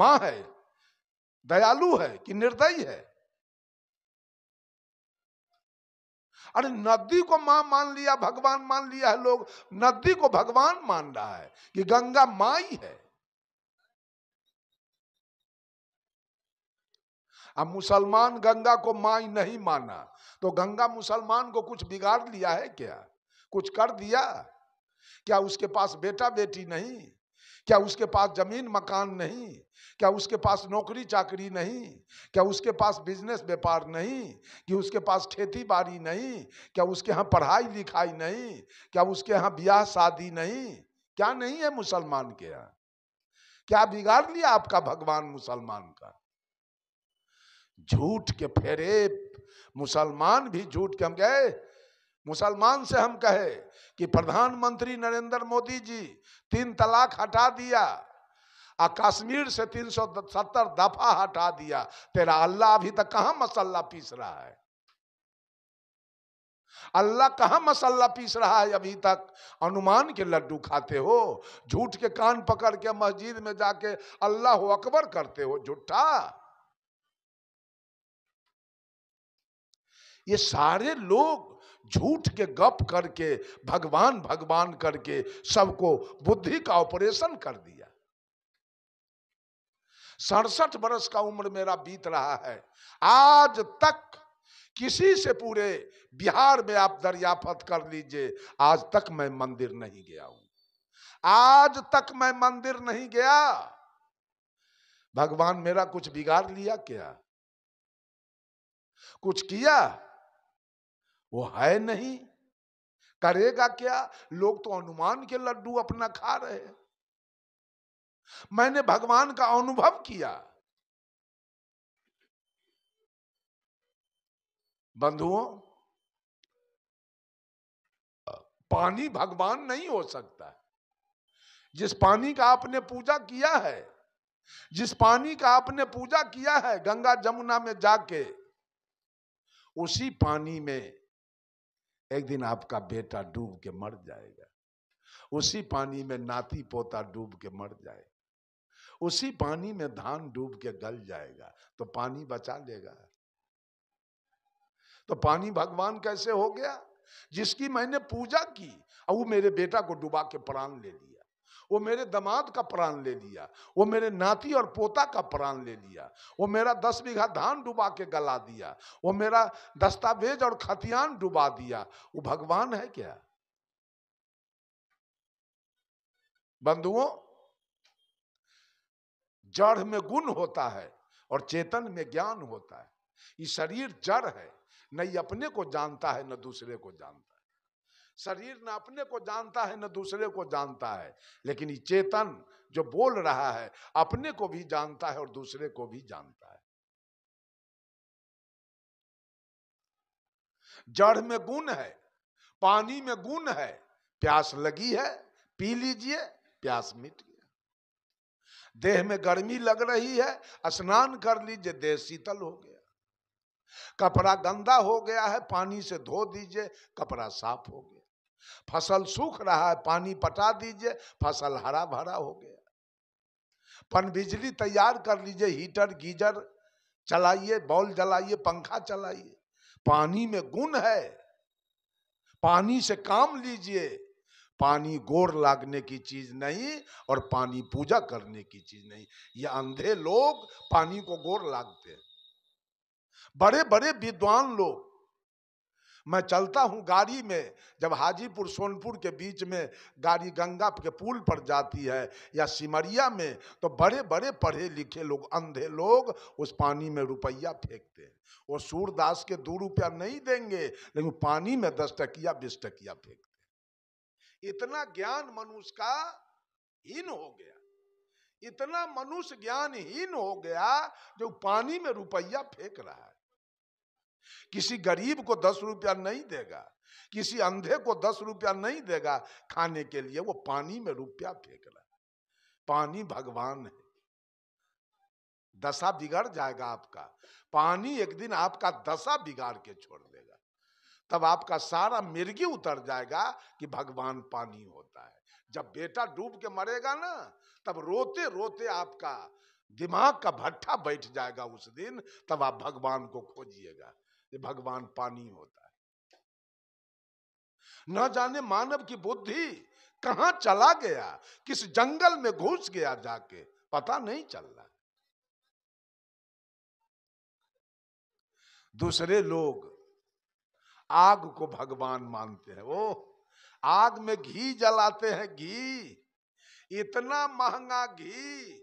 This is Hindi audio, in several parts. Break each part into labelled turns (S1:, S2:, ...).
S1: मां है दयालु है कि निर्दयी है अरे नदी को मां मान लिया भगवान मान लिया है लोग नदी को भगवान मान रहा है कि गंगा माई है अब मुसलमान गंगा को माई नहीं माना तो गंगा मुसलमान को कुछ बिगाड़ लिया है क्या कुछ कर दिया क्या उसके पास बेटा बेटी नहीं क्या उसके पास जमीन मकान नहीं क्या उसके पास नौकरी चाकरी नहीं क्या उसके पास बिजनेस व्यापार नहीं कि उसके पास खेती बाड़ी नहीं क्या उसके यहाँ पढ़ाई लिखाई नहीं क्या उसके यहाँ ब्याह शादी नहीं क्या नहीं है मुसलमान के यहाँ क्या बिगाड़ लिया आपका भगवान मुसलमान का झूठ के फेरे मुसलमान भी झूठ के हम कहे मुसलमान से हम कहे कि प्रधानमंत्री नरेंद्र मोदी जी तीन तलाक हटा दिया आ कश्मीर से 370 दफा हटा दिया तेरा अल्लाह अभी तक कहा मसल्ला पीस रहा है अल्लाह कहा मसल्ला पीस रहा है अभी तक अनुमान के लड्डू खाते हो झूठ के कान पकड़ के मस्जिद में जाके अल्लाह अकबर करते हो झूठा ये सारे लोग झूठ के गप करके भगवान भगवान करके सबको बुद्धि का ऑपरेशन कर दिया सड़सठ वर्ष का उम्र मेरा बीत रहा है आज तक किसी से पूरे बिहार में आप दरियाफत कर लीजिए आज तक मैं मंदिर नहीं गया हूं आज तक मैं मंदिर नहीं गया भगवान मेरा कुछ बिगाड़ लिया क्या कुछ किया वो है नहीं करेगा क्या लोग तो अनुमान के लड्डू अपना खा रहे हैं मैंने भगवान का अनुभव किया बंधुओं पानी भगवान नहीं हो सकता जिस पानी का आपने पूजा किया है जिस पानी का आपने पूजा किया है गंगा जमुना में जाके उसी पानी में एक दिन आपका बेटा डूब के मर जाएगा उसी पानी में नाती पोता डूब के मर जाएगा उसी पानी में धान डूब के गल जाएगा तो पानी बचा लेगा तो पानी भगवान कैसे हो गया जिसकी मैंने पूजा की और वो मेरे बेटा को डुबा के प्राण ले लिया वो मेरे दमाद का प्राण ले लिया वो मेरे नाती और पोता का प्राण ले लिया वो मेरा दस बीघा धान डुबा के गला दिया वो मेरा दस्तावेज और खतियान डुबा दिया वो भगवान है क्या बंधुओं जड़ में गुण होता है और चेतन में ज्ञान होता है ये शरीर जड़ है न ये अपने को जानता है न दूसरे को जानता है शरीर न अपने को जानता है न दूसरे को जानता है लेकिन ये चेतन जो बोल रहा है अपने को भी जानता है और दूसरे को भी जानता है जड़ में गुण है पानी में गुण है प्यास लगी है पी लीजिए प्यास मिट गया देह में गर्मी लग रही है स्नान कर लीजिए देह शीतल हो गया कपड़ा गंदा हो गया है पानी से धो दीजिए कपड़ा साफ हो गया फसल सूख रहा है पानी पटा दीजिए फसल हरा भरा हो गया पन बिजली तैयार कर लीजिए हीटर गीजर चलाइए बॉल जलाइए पंखा चलाइए पानी में गुण है पानी से काम लीजिए पानी गोर लागने की चीज नहीं और पानी पूजा करने की चीज नहीं ये अंधे लोग पानी को गोर लागते हैं बड़े बड़े विद्वान लोग मैं चलता हूँ गाड़ी में जब हाजीपुर सोनपुर के बीच में गाड़ी गंगा के पुल पर जाती है या सिमरिया में तो बड़े बड़े पढ़े लिखे लोग अंधे लोग उस पानी में रुपया फेंकते हैं वो सूरदास के दो रुपया नहीं देंगे लेकिन पानी में दस टकिया बीस टकिया फेंकते इतना ज्ञान मनुष्य का हीन हो गया इतना मनुष्य ज्ञानहीन हो गया जो पानी में रुपया फेंक रहा है किसी गरीब को दस रुपया नहीं देगा किसी अंधे को दस रुपया नहीं देगा खाने के लिए वो पानी में रुपया फेंक रहा है पानी भगवान है दशा बिगड़ जाएगा आपका पानी एक दिन आपका दशा बिगाड़ के छोड़ देगा तब आपका सारा मिर्गी उतर जाएगा कि भगवान पानी होता है जब बेटा डूब के मरेगा ना तब रोते रोते आपका दिमाग का भट्ठा बैठ जाएगा उस दिन तब आप भगवान को खोजिएगा ये भगवान पानी होता है न जाने मानव की बुद्धि कहा चला गया किस जंगल में घुस गया जाके पता नहीं चल रहा दूसरे लोग आग को भगवान मानते हैं ओ आग में घी जलाते हैं घी इतना महंगा घी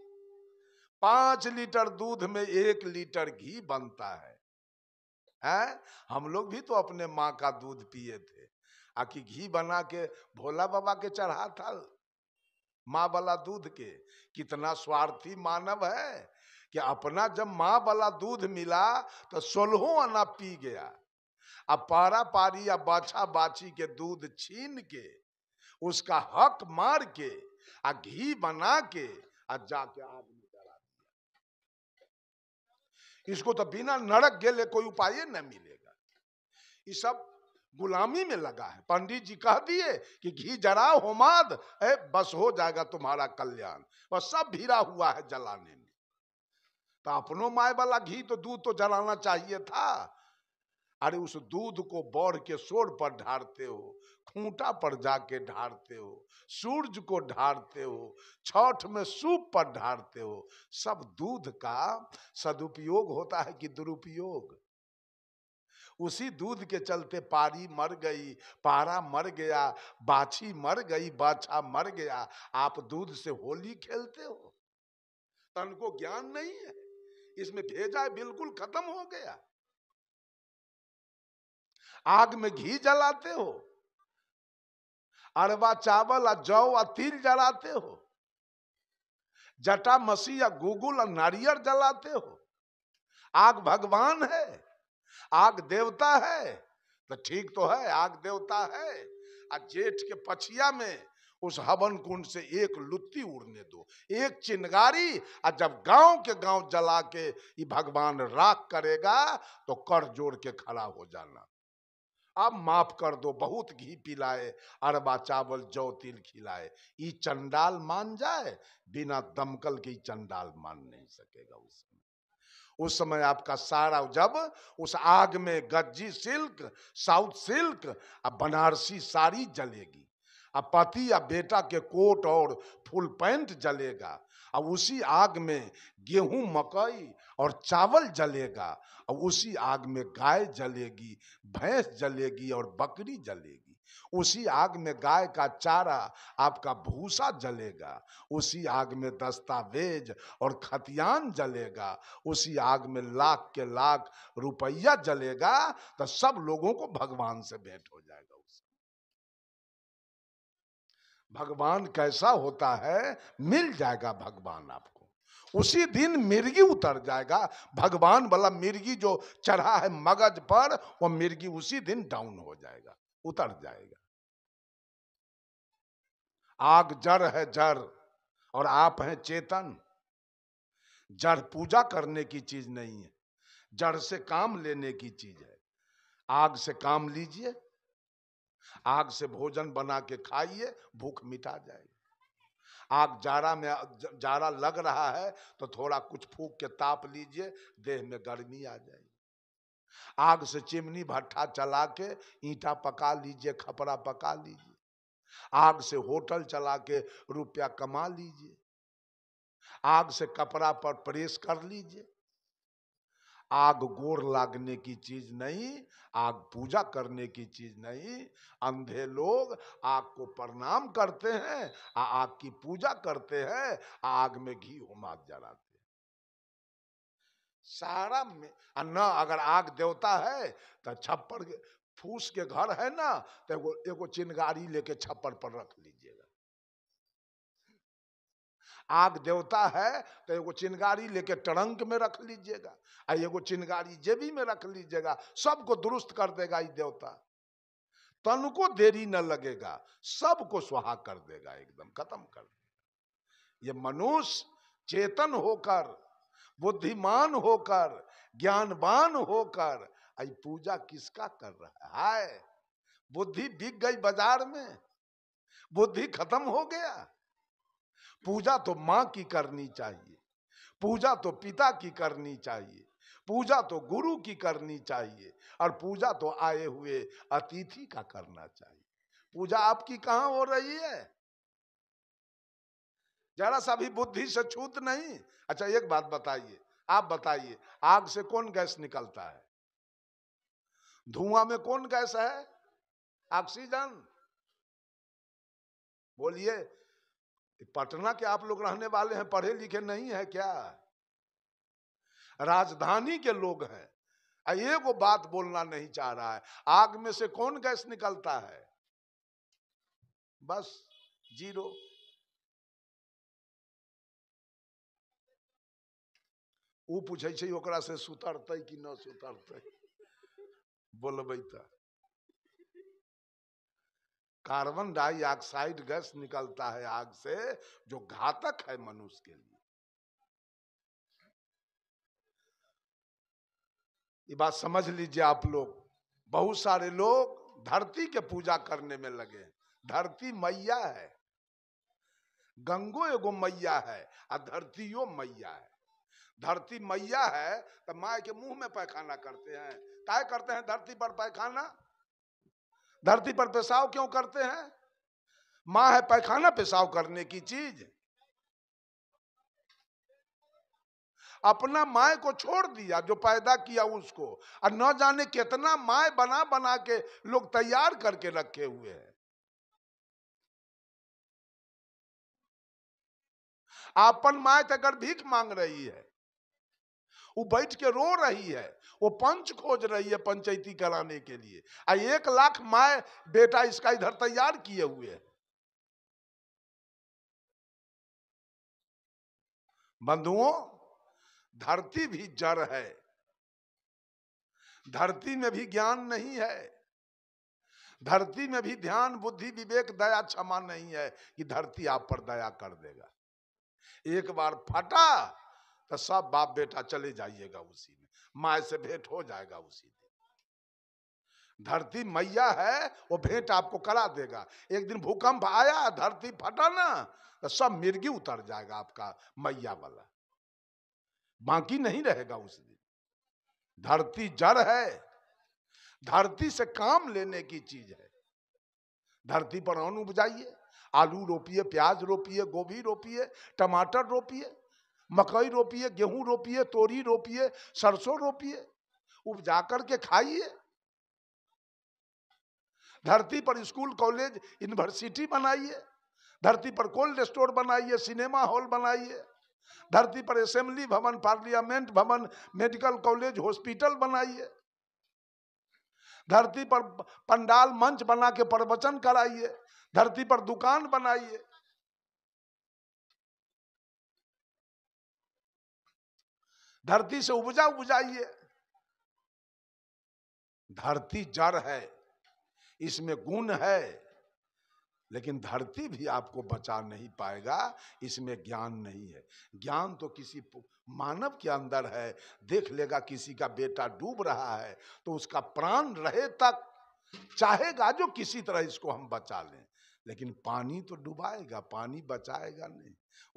S1: पांच लीटर दूध में एक लीटर घी बनता है है हम लोग भी तो अपने माँ का दूध पिए थे आकि घी बना के भोला बाबा के चढ़ा था माँ वाला दूध के कितना स्वार्थी मानव है कि अपना जब माँ वाला दूध मिला तो सोलहों आना पी गया अब पारा पारी या बाछा बाछी के दूध छीन के उसका हक मार के आ घी बना के आ जाके आदमी इसको तो बिना नरक गेले कोई उपाय न मिलेगा ये सब गुलामी में लगा है पंडित जी कह दिए कि घी जरा होमाद है बस हो जाएगा तुम्हारा कल्याण और सब भीरा हुआ है जलाने में तो अपनो माए वाला घी तो दूध तो जलाना चाहिए था अरे उस दूध को बौर के शोर पर ढारते हो खूंटा पर जाके ढारते हो सूरज को ढारते हो छठ में सूप पर ढारते हो सब दूध का सदुपयोग होता है कि दुरुपयोग उसी दूध के चलते पारी मर गई पारा मर गया बाछी मर गई बाछा मर गया आप दूध से होली खेलते हो तन को ज्ञान नहीं है इसमें भेजा है बिल्कुल खत्म हो गया आग में घी जलाते हो अरवा चावल आ जौ आ तिल जलाते हो जटा मसी या गूगुल और नारियल जलाते हो आग भगवान है आग देवता है तो ठीक तो है आग देवता है आ जेठ के पछिया में उस हवन कुंड से एक लुत्ती उड़ने दो एक चिनगारी आ जब गांव के गांव जला के ये भगवान राख करेगा तो कर जोड़ के खड़ा हो जाना अब माफ कर दो बहुत घी पिलाए अरबा चावल जौ तिल खिलाए ई चंडाल मान जाए बिना दमकल के चंडाल मान नहीं सकेगा उस समय उस समय आपका सारा जब उस आग में गज्जी सिल्क साउथ सिल्क अब बनारसी साड़ी जलेगी अब पति या बेटा के कोट और फुल पैंट जलेगा अब उसी आग में गेहूं मकई और चावल जलेगा और उसी आग में गाय जलेगी भैंस जलेगी और बकरी जलेगी उसी आग में गाय का चारा आपका भूसा जलेगा उसी आग में दस्तावेज और खतियान जलेगा उसी आग में लाख के लाख रुपया जलेगा तो सब लोगों को भगवान से भेंट हो जाएगा उस भगवान कैसा होता है मिल जाएगा भगवान आपको उसी दिन मिर्गी उतर जाएगा भगवान वाला मिर्गी जो चढ़ा है मगज पर वो मिर्गी उसी दिन डाउन हो जाएगा उतर जाएगा आग जड़ है जड़ और आप हैं चेतन जड़ पूजा करने की चीज नहीं है जड़ से काम लेने की चीज है आग से काम लीजिए आग से भोजन बना के खाइए भूख मिटा जाएगी आग जाड़ा में जाड़ा लग रहा है तो थोड़ा कुछ फूक के ताप लीजिए देह में गर्मी आ जाएगी आग से चिमनी भट्ठा चला के ईटा पका लीजिए खपरा पका लीजिए आग से होटल चला के रुपया कमा लीजिए आग से कपड़ा पर प्रेस कर लीजिए आग गोर लागने की चीज नहीं आग पूजा करने की चीज नहीं अंधे लोग आग को प्रणाम करते हैं आग की पूजा करते हैं आग में घी होमा जलाते सारा में न अगर आग देवता है तो छप्पर फूस के घर है ना तो एगो एगो चिनगारी लेके छप्पर पर रख लीजिए आग देवता है तो एगो चिनगारी लेके टरंक में रख लीजिएगा और एगो चिनगारी जेबी में रख लीजिएगा सबको दुरुस्त कर देगा ये देवता तन को देरी न लगेगा सबको सुहा कर देगा एकदम खत्म कर देगा ये मनुष्य चेतन होकर बुद्धिमान होकर ज्ञानवान होकर आई पूजा किसका कर रहा है बुद्धि बिक गई बाजार में बुद्धि खत्म हो गया पूजा तो माँ की करनी चाहिए पूजा तो पिता की करनी चाहिए पूजा तो गुरु की करनी चाहिए और पूजा तो आए हुए अतिथि का करना चाहिए पूजा आपकी कहाँ हो रही है जरा सा भी बुद्धि से छूत नहीं अच्छा एक बात बताइए आप बताइए आग से कौन गैस निकलता है धुआं में कौन गैस है ऑक्सीजन बोलिए पटना के आप लोग रहने वाले हैं पढ़े लिखे नहीं है क्या राजधानी के लोग हैं ये वो बात बोलना नहीं चाह रहा है आग में से कौन गैस निकलता है बस जीरो पूछे से सुतरते कि न सुतरते बोलब कार्बन डाइऑक्साइड गैस निकलता है आग से जो घातक है मनुष्य के लिए ये बात समझ लीजिए आप लोग बहुत सारे लोग धरती के पूजा करने में लगे धरती मैया है गंगो एगो मैया है और धरतीयो मैया है धरती मैया है तो माए के मुंह में पैखाना करते हैं काय करते हैं धरती पर पैखाना धरती पर पेशाव क्यों करते हैं मां है पैखाना पेशाव करने की चीज अपना माए को छोड़ दिया जो पैदा किया उसको और न जाने कितना माए बना बना के लोग तैयार करके रखे हुए हैं आपन माए तक भीख मांग रही है वो बैठ के रो रही है वो पंच खोज रही है पंचायती कराने के लिए आ एक लाख माए बेटा इसका इधर तैयार किए हुए है बंधुओं धरती भी जड़ है धरती में भी ज्ञान नहीं है धरती में भी ध्यान बुद्धि विवेक दया क्षमा नहीं है कि धरती आप पर दया कर देगा एक बार फटा तो सब बाप बेटा चले जाइएगा उसी में माए से भेंट हो जाएगा उसी दिन धरती मैया है वो भेंट आपको करा देगा एक दिन भूकंप आया धरती फटा ना तो सब मिर्गी उतर जाएगा आपका मैया वाला बाकी नहीं रहेगा उस दिन धरती जड़ है धरती से काम लेने की चीज है धरती पर अन्न उपजाइए आलू रोपिए प्याज रोपिए गोभी रोपिए टमाटर रोपिए मकई रोपिए गेहूं रोपिए तोरी रोपिए सरसों रोपिए उपजा करके खाइए धरती पर स्कूल कॉलेज यूनिवर्सिटी बनाइए धरती पर कोल्ड स्टोर बनाइए सिनेमा हॉल बनाइए धरती पर असेंबली भवन पार्लियामेंट भवन मेडिकल कॉलेज हॉस्पिटल बनाइए धरती पर पंडाल मंच बना के प्रवचन कराइए धरती पर दुकान बनाइए धरती से उपजा उपजाइए धरती जड़ है इसमें गुण है लेकिन धरती भी आपको बचा नहीं पाएगा इसमें ज्ञान नहीं है ज्ञान तो किसी मानव के अंदर है देख लेगा किसी का बेटा डूब रहा है तो उसका प्राण रहे तक चाहेगा जो किसी तरह इसको हम बचा लें लेकिन पानी तो डूबाएगा पानी बचाएगा नहीं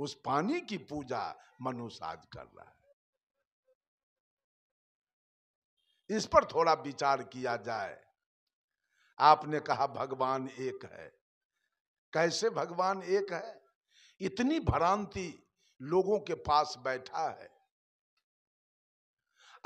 S1: उस पानी की पूजा मनुष्य आज कर रहा है इस पर थोड़ा विचार किया जाए आपने कहा भगवान एक है कैसे भगवान एक है इतनी भ्रांति लोगों के पास बैठा है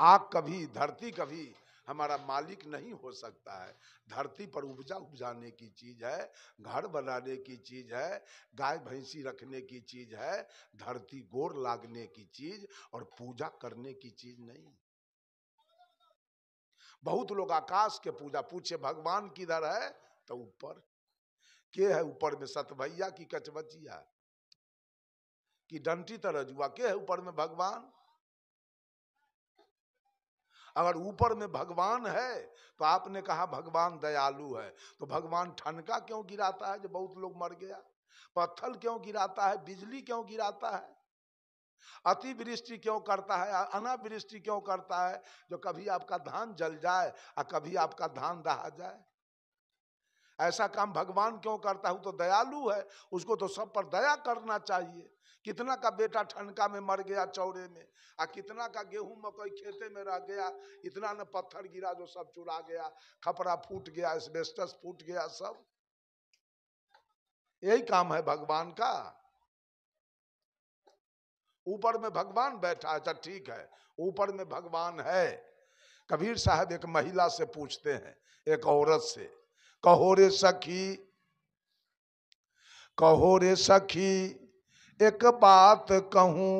S1: आग कभी धरती कभी हमारा मालिक नहीं हो सकता है धरती पर उपजा उपजाने की चीज है घर बनाने की चीज है गाय भैंसी रखने की चीज है धरती गोर लागने की चीज और पूजा करने की चीज नहीं बहुत लोग आकाश के पूजा पूछे भगवान किधर है तो ऊपर के है ऊपर में सत भैया की कचबचिया की डंटी तरजुआ तो के है ऊपर में भगवान अगर ऊपर में भगवान है तो आपने कहा भगवान दयालु है तो भगवान ठनका क्यों गिराता है जो बहुत लोग मर गया पत्थर क्यों गिराता है बिजली क्यों गिराता है अतिवृष्टि क्यों करता है अनावृष्टि क्यों करता है जो कभी आपका धान जल जाए और कभी आपका धान दहा जाए ऐसा काम भगवान क्यों करता है वो तो दयालु है उसको तो सब पर दया करना चाहिए कितना का बेटा ठनका में मर गया चौड़े में आ कितना का गेहूं मकई खेते में रह गया इतना न पत्थर गिरा जो सब चुरा गया खपरा फूट गया फूट गया सब यही काम है भगवान का ऊपर में भगवान बैठा है अच्छा ठीक है ऊपर में भगवान है कबीर साहब एक महिला से पूछते हैं एक औरत से कहो रे सखी कहो रे सखी एक बात कहूं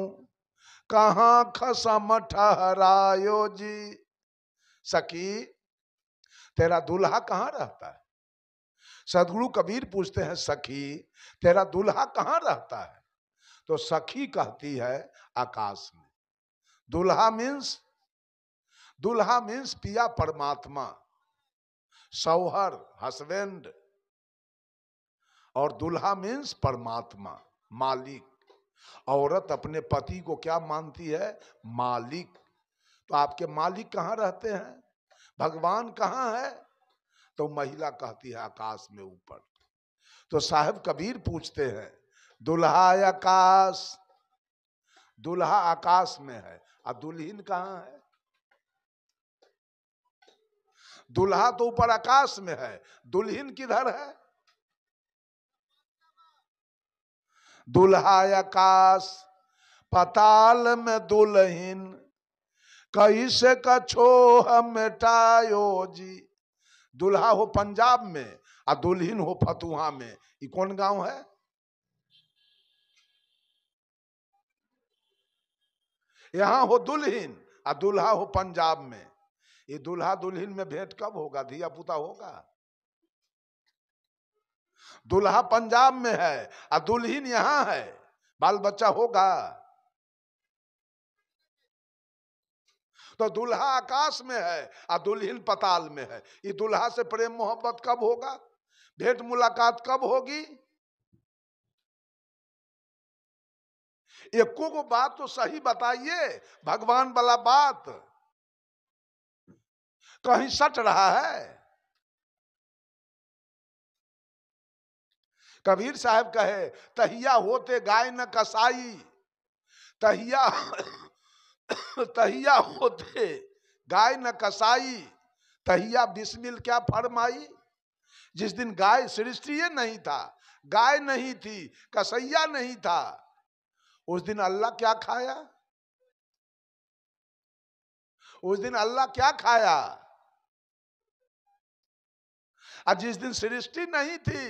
S1: कहा खसम ठहरायो जी सखी तेरा दूल्हा कहाँ रहता है सदगुरु कबीर पूछते हैं सखी तेरा दूल्हा कहाँ रहता है तो सखी कहती है आकाश में दुल्हा मीन्स दुल्हा मीन्स पिया परमात्मा सौहर हसबेंड और दुल्हा मीन्स परमात्मा मालिक औरत अपने पति को क्या मानती है मालिक तो आपके मालिक कहाँ रहते हैं भगवान कहाँ है तो महिला कहती है आकाश में ऊपर तो साहब कबीर पूछते हैं दुल्हा आकाश दुल्हा आकाश में है अब दुल्हीन कहा है दुल्हा तो ऊपर आकाश में है दुल्हीन किधर है दुल्हा आकाश पताल में दुल्हीन से कछो मेटायो जी दुल्हा हो पंजाब में और दुल्हीन हो फतुहा में ये कौन गांव है यहाँ हो दुल्हीन और दुल्हा हो पंजाब में ये दुल्हा दुल्हीन में भेंट कब होगा धिया पुता होगा दुल्हा पंजाब में है और दुल्हीन यहाँ है बाल बच्चा होगा तो दुल्हा आकाश में है और दुल्हीन पताल में है ये दुल्हा से प्रेम मोहब्बत कब होगा भेंट मुलाकात कब होगी एको को बात तो सही बताइए भगवान वाला बात कहीं सट रहा है कबीर साहब कहे तहिया होते गाय न कसाई तहिया तहिया होते गाय न कसाई तहिया बिस्मिल क्या फरमाई जिस दिन गाय सृष्टि नहीं था गाय नहीं थी कसैया नहीं था उस दिन अल्लाह क्या खाया उस दिन अल्लाह क्या खाया और जिस दिन सृष्टि नहीं थी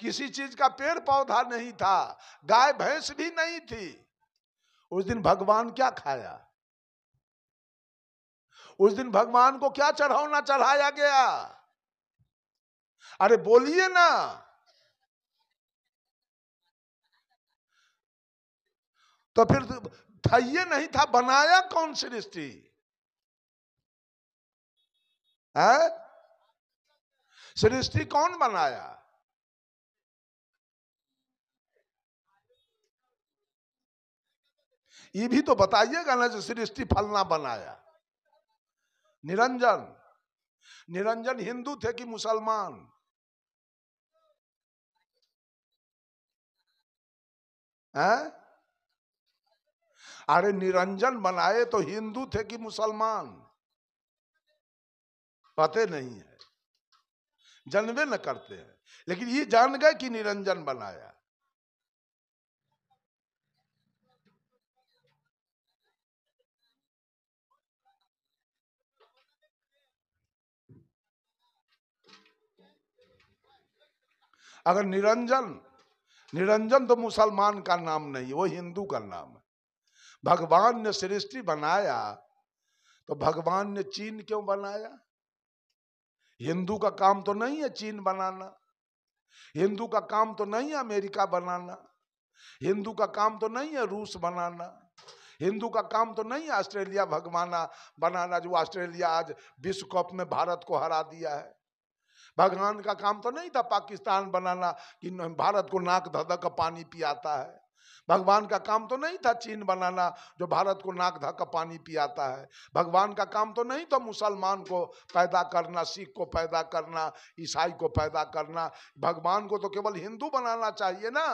S1: किसी चीज का पेड़ पौधा नहीं था गाय भैंस भी नहीं थी उस दिन भगवान क्या खाया उस दिन भगवान को क्या चढ़ावना चढ़ाया गया अरे बोलिए ना तो फिर तो ये नहीं था बनाया कौन सृष्टि है सृष्टि कौन बनाया ये भी तो बताइएगा ना जो सृष्टि फलना बनाया निरंजन निरंजन हिंदू थे कि मुसलमान है? अरे निरंजन बनाए तो हिंदू थे कि मुसलमान पते नहीं है जन्मे न करते हैं लेकिन ये जान गए कि निरंजन बनाया अगर निरंजन निरंजन तो मुसलमान का नाम नहीं वो हिंदू का नाम है भगवान ने सृष्टि बनाया तो भगवान ने चीन क्यों बनाया हिंदू का काम तो नहीं है चीन बनाना हिंदू का काम तो नहीं है अमेरिका बनाना हिंदू का काम तो नहीं है रूस बनाना हिंदू का काम तो नहीं है ऑस्ट्रेलिया भगवाना बनाना जो ऑस्ट्रेलिया आज विश्व कप में भारत को हरा दिया है भगवान का काम तो नहीं था पाकिस्तान बनाना कि भारत को नाक धधक का पानी पियाता है भगवान का काम तो नहीं था चीन बनाना जो भारत को नाक धक्का पानी पियाता है भगवान का काम तो नहीं था मुसलमान को पैदा करना सिख को पैदा करना ईसाई को पैदा करना भगवान को तो केवल हिंदू बनाना चाहिए ना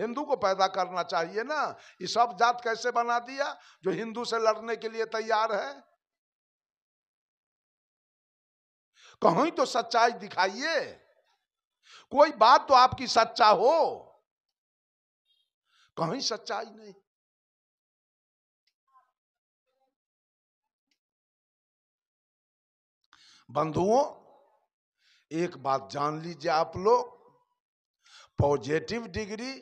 S1: हिंदू को पैदा करना चाहिए ना ये सब जात कैसे बना दिया जो हिंदू से लड़ने के लिए तैयार है कहीं तो सच्चाई दिखाइए कोई बात तो आपकी सच्चा हो कहीं सच्चाई नहीं बंधुओं एक बात जान लीजिए आप लोग positive degree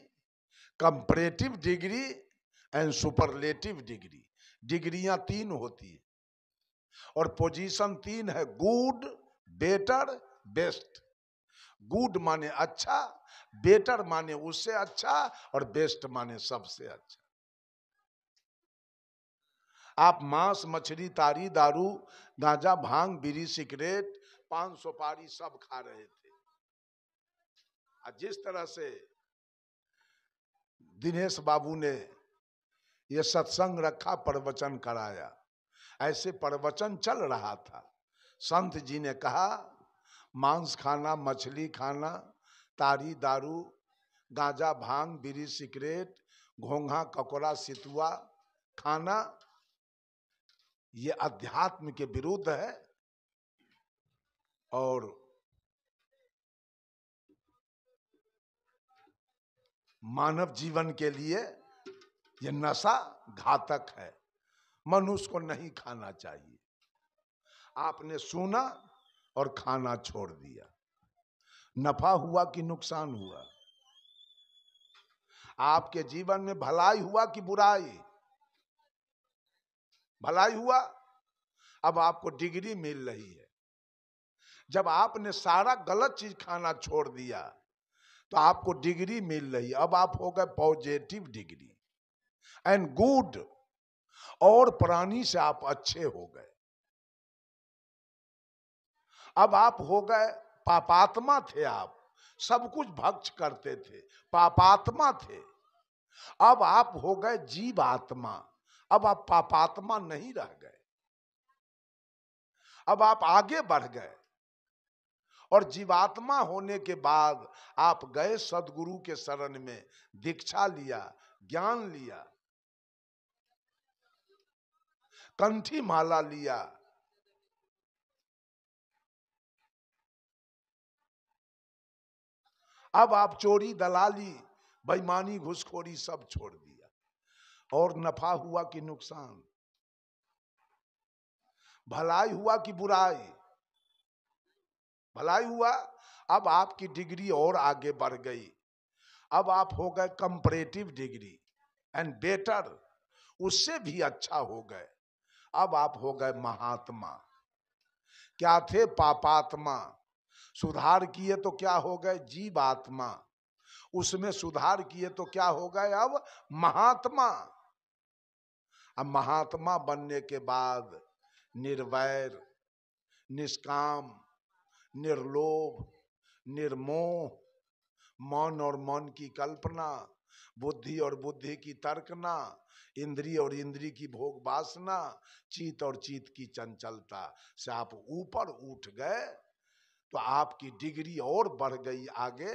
S1: comparative degree and superlative degree डिग्रियां तीन होती है और पोजीशन तीन है गुड बेटर बेस्ट गुड माने अच्छा बेटर माने उससे अच्छा और बेस्ट माने सबसे अच्छा आप मांस मछली तारी दारू गांजा भांग बीड़ी सिगरेट पान सुपारी सब खा रहे थे और जिस तरह से दिनेश बाबू ने यह सत्संग रखा प्रवचन कराया ऐसे प्रवचन चल रहा था संत जी ने कहा मांस खाना मछली खाना तारी दारू गांजा भांग बीड़ी सिगरेट घोंघा ककोड़ा सितुआ खाना ये अध्यात्म के विरुद्ध है और मानव जीवन के लिए यह नशा घातक है मनुष्य को नहीं खाना चाहिए आपने सुना और खाना छोड़ दिया नफा हुआ कि नुकसान हुआ आपके जीवन में भलाई हुआ कि बुराई भलाई हुआ अब आपको डिग्री मिल रही है जब आपने सारा गलत चीज खाना छोड़ दिया तो आपको डिग्री मिल रही है अब आप हो गए पॉजिटिव डिग्री एंड गुड और प्राणी से आप अच्छे हो गए अब आप हो गए पापात्मा थे आप सब कुछ भक्ष करते थे पापात्मा थे अब आप हो गए जीव आत्मा अब आप पापात्मा नहीं रह गए अब आप आगे बढ़ गए और जीवात्मा होने के बाद आप गए सदगुरु के शरण में दीक्षा लिया ज्ञान लिया कंठी माला लिया अब आप चोरी दलाली बेईमानी घुसखोरी सब छोड़ दिया और नफा हुआ कि नुकसान भलाई हुआ कि बुराई भलाई हुआ अब आपकी डिग्री और आगे बढ़ गई अब आप हो गए कंपरेटिव डिग्री एंड बेटर उससे भी अच्छा हो गए अब आप हो गए महात्मा क्या थे पापात्मा सुधार किए तो क्या हो गए जीव आत्मा उसमें सुधार किए तो क्या हो गए अब महात्मा अब महात्मा बनने के बाद निर्वैर निष्काम निर्लोभ निर्मोह मन और मन की कल्पना बुद्धि और बुद्धि की तर्कना इंद्री और इंद्री की भोग वासना चीत और चीत की चंचलता से आप ऊपर उठ गए तो आपकी डिग्री और बढ़ गई आगे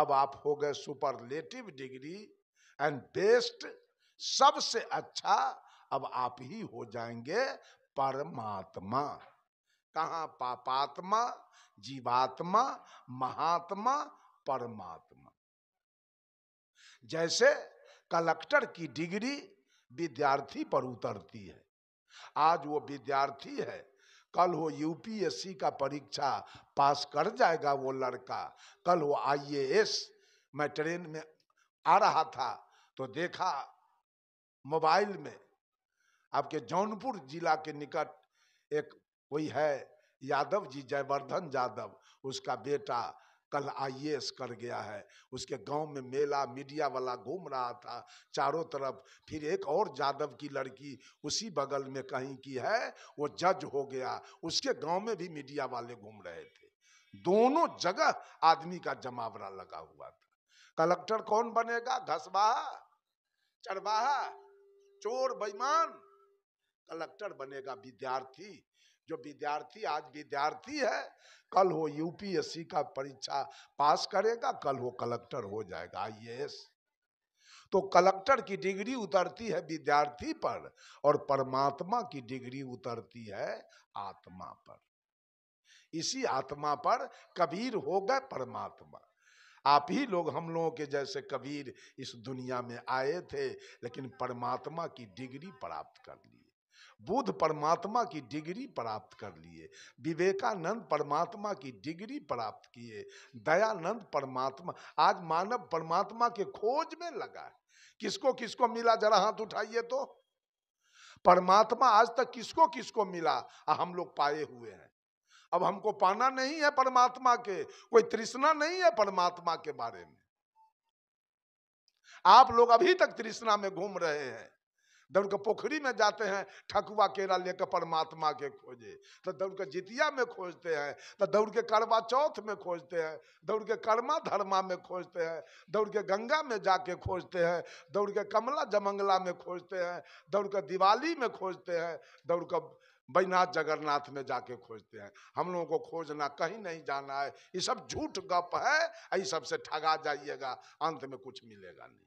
S1: अब आप हो गए सुपरलेटिव डिग्री एंड बेस्ट सबसे अच्छा अब आप ही हो जाएंगे परमात्मा कहा पापात्मा जीवात्मा महात्मा परमात्मा जैसे कलेक्टर की डिग्री विद्यार्थी पर उतरती है आज वो विद्यार्थी है कल हो यूपीएससी का परीक्षा पास कर जाएगा वो लड़का कल हो आईएएस मैं ट्रेन में आ रहा था तो देखा मोबाइल में आपके जौनपुर जिला के निकट एक कोई है यादव जी जयवर्धन यादव उसका बेटा कल आई कर गया है उसके गांव में मेला मीडिया वाला घूम रहा था चारों तरफ फिर एक और जादव की लड़की उसी बगल में कहीं की है वो जज हो गया उसके गांव में भी मीडिया वाले घूम रहे थे दोनों जगह आदमी का जमावड़ा लगा हुआ था कलेक्टर कौन बनेगा घसबाहा चरवाहा चोर बेईमान कलेक्टर बनेगा विद्यार्थी जो विद्यार्थी आज विद्यार्थी है कल हो यूपीएससी का परीक्षा पास करेगा कल हो कलेक्टर हो जाएगा आईएएस तो कलेक्टर की डिग्री उतरती है विद्यार्थी पर और परमात्मा की डिग्री उतरती है आत्मा पर इसी आत्मा पर कबीर हो गए परमात्मा आप ही लोग हम लोगों के जैसे कबीर इस दुनिया में आए थे लेकिन परमात्मा की डिग्री प्राप्त कर ली बुद्ध परमात्मा की डिग्री प्राप्त कर लिए विवेकानंद परमात्मा की डिग्री प्राप्त किए दयानंद परमात्मा आज मानव परमात्मा के खोज में लगा है किसको किसको मिला जरा हाथ उठाइए तो परमात्मा आज तक किसको किसको मिला हम लोग पाए हुए हैं अब हमको पाना नहीं है परमात्मा के कोई तृष्णा नहीं है परमात्मा के बारे में आप लोग अभी तक तृष्णा में घूम रहे हैं दौड़ के पोखरी में जाते हैं ठकुआ केरा लेकर परमात्मा के खोजे तो दौड़ के जितिया में खोजते हैं तो दौड़ के करवा चौथ में खोजते हैं दौड़ के कर्मा धर्मा में खोजते हैं दौड़ के गंगा में जाके खोजते हैं दौड़ के कमला जमंगला में खोजते हैं दौड़ के दिवाली में खोजते हैं दौड़ के बैनाथ जगन्नाथ में जाके खोजते हैं हम लोगों को खोजना कहीं नहीं जाना है ये सब झूठ गप है ये सबसे ठगा जाइएगा अंत में कुछ मिलेगा नहीं